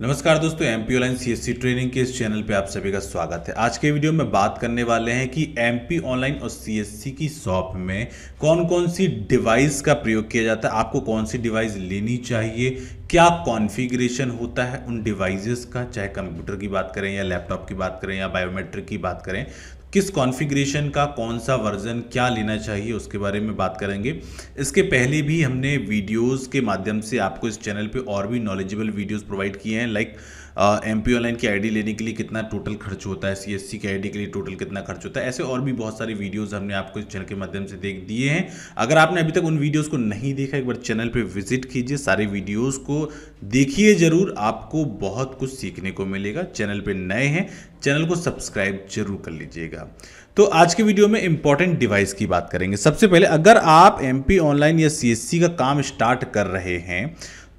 नमस्कार दोस्तों M P online C training के इस चैनल पे आप सभी का स्वागत है आज के वीडियो में बात करने वाले हैं कि एम पी ऑनलाइन और सी की शॉप में कौन कौन सी डिवाइस का प्रयोग किया जाता है आपको कौन सी डिवाइस लेनी चाहिए क्या कॉन्फ़िगरेशन होता है उन डिवाइसेस का चाहे कंप्यूटर की बात करें या लैपटॉप की बात करें या बायोमेट्रिक की बात करें किस कॉन्फ़िगरेशन का कौन सा वर्ज़न क्या लेना चाहिए उसके बारे में बात करेंगे इसके पहले भी हमने वीडियोस के माध्यम से आपको इस चैनल पे और भी नॉलेजेबल वीडियोस प्रोवाइड किए हैं like like M P online की आईडी लेने के लिए कितना टोटल खर्च होता है सी एस सी की आईडी के लिए टोटल कितना खर्च होता है ऐसे और भी बहुत सारी वीडियोज़ हमने आपको इस चैनल के माध्यम से देख दिए हैं अगर आपने अभी तक उन वीडियोज़ को नहीं देखा एक बार चैनल पर विजिट कीजिए सारे वीडियोज़ को देखिए ज़रूर आपको बहुत कुछ सीखने को मिलेगा चैनल पर नए हैं चैनल को सब्सक्राइब जरूर कर लीजिएगा तो आज के वीडियो में इंपॉर्टेंट डिवाइस की बात करेंगे सबसे पहले अगर आप एम ऑनलाइन या सी का काम स्टार्ट कर रहे हैं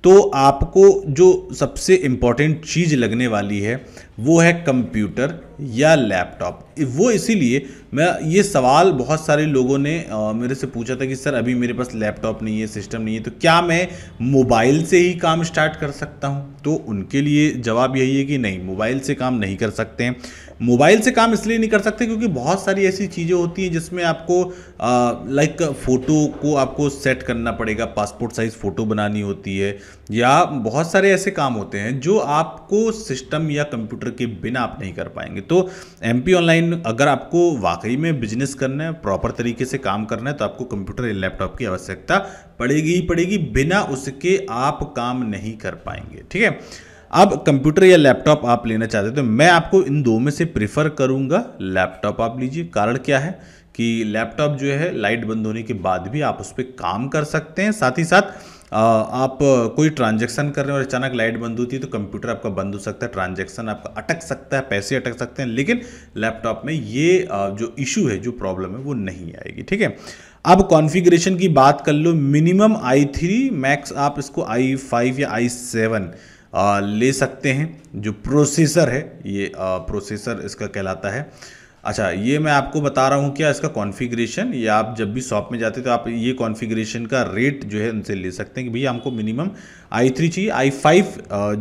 तो आपको जो सबसे इम्पॉर्टेंट चीज़ लगने वाली है वो है कंप्यूटर या लैपटॉप वो इसीलिए मैं ये सवाल बहुत सारे लोगों ने आ, मेरे से पूछा था कि सर अभी मेरे पास लैपटॉप नहीं है सिस्टम नहीं है तो क्या मैं मोबाइल से ही काम स्टार्ट कर सकता हूँ तो उनके लिए जवाब यही है कि नहीं मोबाइल से काम नहीं कर सकते हैं मोबाइल से काम इसलिए नहीं कर सकते क्योंकि बहुत सारी ऐसी चीज़ें होती हैं जिसमें आपको लाइक फ़ोटो को आपको सेट करना पड़ेगा पासपोर्ट साइज़ फ़ोटो बनानी होती है या बहुत सारे ऐसे काम होते हैं जो आपको सिस्टम या कंप्यूटर कंप्यूटर के बिना आप नहीं कर पाएंगे तो एम ऑनलाइन अगर आपको वाकई में बिजनेस करना है प्रॉपर तरीके से काम करना है तो आपको कंप्यूटर या लैपटॉप की आवश्यकता पड़ेगी ही पड़ेगी बिना उसके आप काम नहीं कर पाएंगे ठीक है अब कंप्यूटर या लैपटॉप आप लेना चाहते हैं तो मैं आपको इन दो में से प्रिफर करूंगा लैपटॉप आप लीजिए कारण क्या है कि लैपटॉप जो है लाइट बंद होने के बाद भी आप उस पर काम कर सकते हैं साथ ही साथ आप कोई ट्रांजेक्शन कर रहे हैं और अचानक लाइट बंद होती है तो कंप्यूटर आपका बंद हो सकता है ट्रांजेक्शन आपका अटक सकता है पैसे अटक सकते हैं लेकिन लैपटॉप में ये जो इशू है जो प्रॉब्लम है वो नहीं आएगी ठीक है अब कॉन्फ़िगरेशन की बात कर लो मिनिमम आई थ्री मैक्स आप इसको आई फाइव या आई सेवन ले सकते हैं जो प्रोसेसर है ये प्रोसेसर इसका कहलाता है अच्छा ये मैं आपको बता रहा हूँ क्या इसका कॉन्फ़िगरेशन या आप जब भी शॉप में जाते तो आप ये कॉन्फ़िगरेशन का रेट जो है उनसे ले सकते हैं कि भैया हमको मिनिमम आई थ्री चाहिए आई फाइव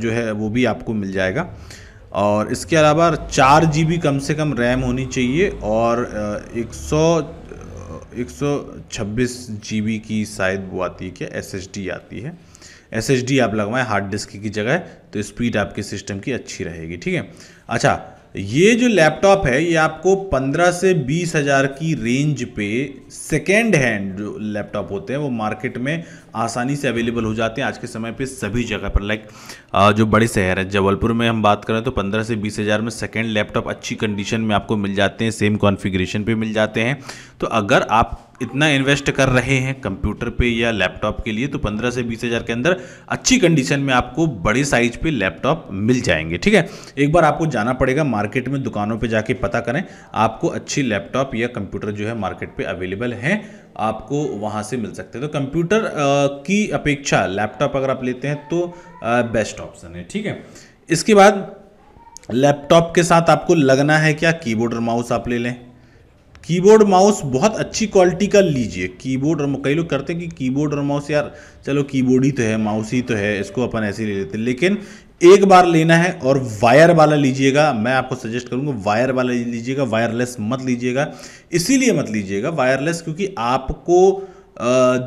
जो है वो भी आपको मिल जाएगा और इसके अलावा चार जी बी कम से कम रैम होनी चाहिए और एक सौ एक सौ छब्बीस जी बी की शायद वो आती है क्या एस एस डी आती है एस डी आप लगवाएं हार्ड डिस्क की जगह तो स्पीड आपके सिस्टम की अच्छी रहेगी ठीक है अच्छा ये जो लैपटॉप है ये आपको 15 से बीस हज़ार की रेंज पे सेकेंड हैंड जो लैपटॉप होते हैं वो मार्केट में आसानी से अवेलेबल हो जाते हैं आज के समय पे सभी जगह पर लाइक जो बड़े शहर है जबलपुर में हम बात करें तो 15 से बीस हज़ार में सेकेंड लैपटॉप अच्छी कंडीशन में आपको मिल जाते हैं सेम कॉन्फ़िगरेशन पर मिल जाते हैं तो अगर आप इतना इन्वेस्ट कर रहे हैं कंप्यूटर पे या लैपटॉप के लिए तो पंद्रह से बीस हज़ार के अंदर अच्छी कंडीशन में आपको बड़े साइज पे लैपटॉप मिल जाएंगे ठीक है एक बार आपको जाना पड़ेगा मार्केट में दुकानों पे जाके पता करें आपको अच्छी लैपटॉप या कंप्यूटर जो है मार्केट पे अवेलेबल हैं आपको वहाँ से मिल सकते हैं तो कंप्यूटर की अपेक्षा लैपटॉप अगर आप लेते हैं तो बेस्ट ऑप्शन है ठीक है इसके बाद लैपटॉप के साथ आपको लगना है क्या कीबोर्ड और माउस आप ले लें कीबोर्ड माउस बहुत अच्छी क्वालिटी का लीजिए कीबोर्ड और कई लोग करते हैं कि कीबोर्ड और माउस यार चलो कीबोर्ड ही तो है माउस ही तो है इसको अपन ऐसे ही ले लेते हैं लेकिन एक बार लेना है और वायर वाला लीजिएगा मैं आपको सजेस्ट करूंगा वायर वाला लीजिएगा वायरलेस मत लीजिएगा इसीलिए मत लीजिएगा वायरलेस क्योंकि आपको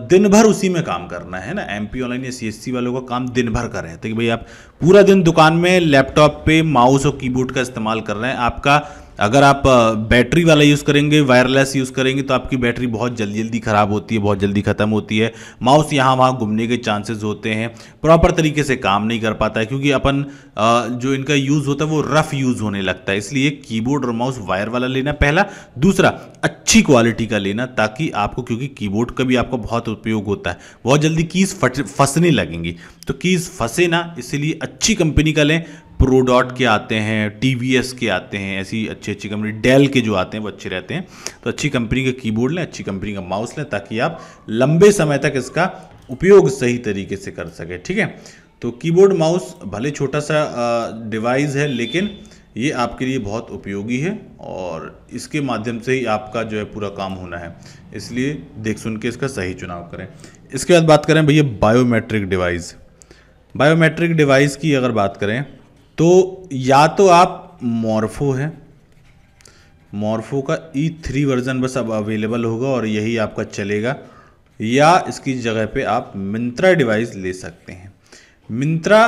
दिन भर उसी में काम करना है ना एम पी ऑनलाइन या सी वालों का काम दिन भर कर रहे हैं तो कि भाई आप पूरा दिन दुकान में लैपटॉप पे माउस और कीबोर्ड का इस्तेमाल कर रहे हैं आपका अगर आप बैटरी वाला यूज़ करेंगे वायरलेस यूज़ करेंगे तो आपकी बैटरी बहुत जल्दी जल्दी ख़राब होती है बहुत जल्दी ख़त्म होती है माउस यहाँ वहाँ घूमने के चांसेस होते हैं प्रॉपर तरीके से काम नहीं कर पाता है क्योंकि अपन जो इनका यूज़ होता है वो रफ़ यूज़ होने लगता है इसलिए कीबोर्ड और माउस वायर वाला लेना पहला दूसरा अच्छी क्वालिटी का लेना ताकि आपको क्योंकि कीबोर्ड का भी आपका बहुत उपयोग होता है बहुत जल्दी कीज़ फंसने लगेंगी तो कीज़ फंसे ना इसलिए अच्छी कंपनी का लें प्रोडॉट के आते हैं टी के आते हैं ऐसी अच्छी अच्छी कंपनी डेल के जो आते हैं वो अच्छे रहते हैं तो अच्छी कंपनी का कीबोर्ड लें अच्छी कंपनी का माउस लें ताकि आप लंबे समय तक इसका उपयोग सही तरीके से कर सकें ठीक है तो कीबोर्ड माउस भले छोटा सा डिवाइस है लेकिन ये आपके लिए बहुत उपयोगी है और इसके माध्यम से ही आपका जो है पूरा काम होना है इसलिए देख सुन के इसका सही चुनाव करें इसके बाद बात करें भैया बायोमेट्रिक डिवाइस बायोमेट्रिक डिवाइस की अगर बात करें तो या तो आप मॉर्फो है मॉर्फो का ई थ्री वर्ज़न बस अब अवेलेबल होगा और यही आपका चलेगा या इसकी जगह पे आप मिंत्रा डिवाइस ले सकते हैं मिंत्रा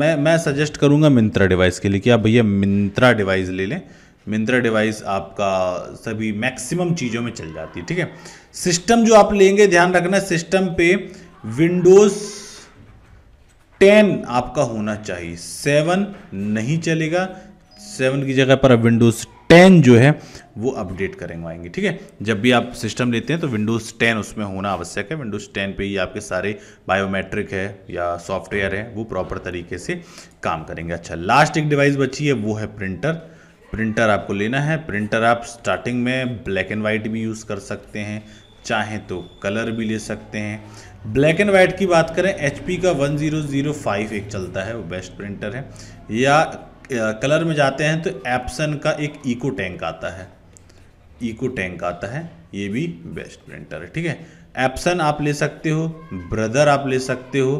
मैं मैं सजेस्ट करूँगा मिंत्रा डिवाइस के लिए कि आप भैया मिंत्रा डिवाइस ले लें मिंत्रा डिवाइस आपका सभी मैक्सिमम चीज़ों में चल जाती है ठीक है सिस्टम जो आप लेंगे ध्यान रखना सिस्टम पे विंडोज़ टेन आपका होना चाहिए सेवन नहीं चलेगा सेवन की जगह पर अब विंडोज़ टेन जो है वो अपडेट करेंगे ठीक है जब भी आप सिस्टम लेते हैं तो विंडोज़ टेन उसमें होना आवश्यक है विंडोज़ टेन पे ही आपके सारे बायोमेट्रिक है या सॉफ्टवेयर है वो प्रॉपर तरीके से काम करेंगे अच्छा लास्ट एक डिवाइस बची है वो है प्रिंटर प्रिंटर आपको लेना है प्रिंटर आप स्टार्टिंग में ब्लैक एंड वाइट भी यूज़ कर सकते हैं चाहें तो कलर भी ले सकते हैं ब्लैक एंड वाइट की बात करें एच का 1005 एक चलता है वो बेस्ट प्रिंटर है या कलर में जाते हैं तो एप्सन का एक इको टैंक आता है इको टैंक आता है ये भी बेस्ट प्रिंटर है ठीक है एप्सन आप ले सकते हो ब्रदर आप ले सकते हो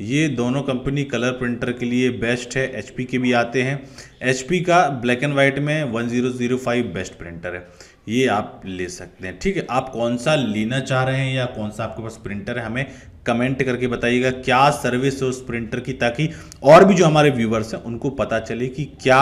ये दोनों कंपनी कलर प्रिंटर के लिए बेस्ट है एच के भी आते हैं एच का ब्लैक एंड वाइट में वन बेस्ट प्रिंटर है ये आप ले सकते हैं ठीक है आप कौन सा लेना चाह रहे हैं या कौन सा आपके पास प्रिंटर है हमें कमेंट करके बताइएगा क्या सर्विस है उस प्रिंटर की ताकि और भी जो हमारे व्यूवर्स हैं उनको पता चले कि क्या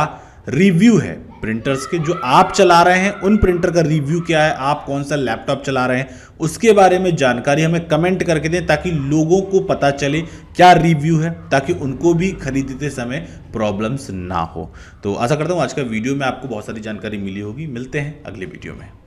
रिव्यू है प्रिंटर्स के जो आप चला रहे हैं उन प्रिंटर का रिव्यू क्या है आप कौन सा लैपटॉप चला रहे हैं उसके बारे में जानकारी हमें कमेंट करके दें ताकि लोगों को पता चले क्या रिव्यू है ताकि उनको भी खरीदते समय प्रॉब्लम्स ना हो तो आशा करता हूँ आज का वीडियो में आपको बहुत सारी जानकारी मिली होगी मिलते हैं अगले वीडियो में